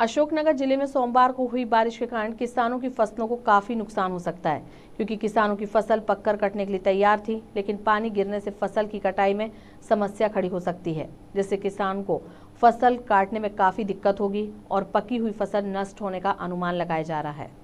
अशोकनगर जिले में सोमवार को हुई बारिश के कारण किसानों की फसलों को काफी नुकसान हो सकता है क्योंकि किसानों की फसल पककर कटने के लिए तैयार थी लेकिन पानी गिरने से फसल की कटाई में समस्या खड़ी हो सकती है जिससे किसान को फसल काटने में काफी दिक्कत होगी और पकी हुई फसल नष्ट होने का अनुमान लगाया जा रहा है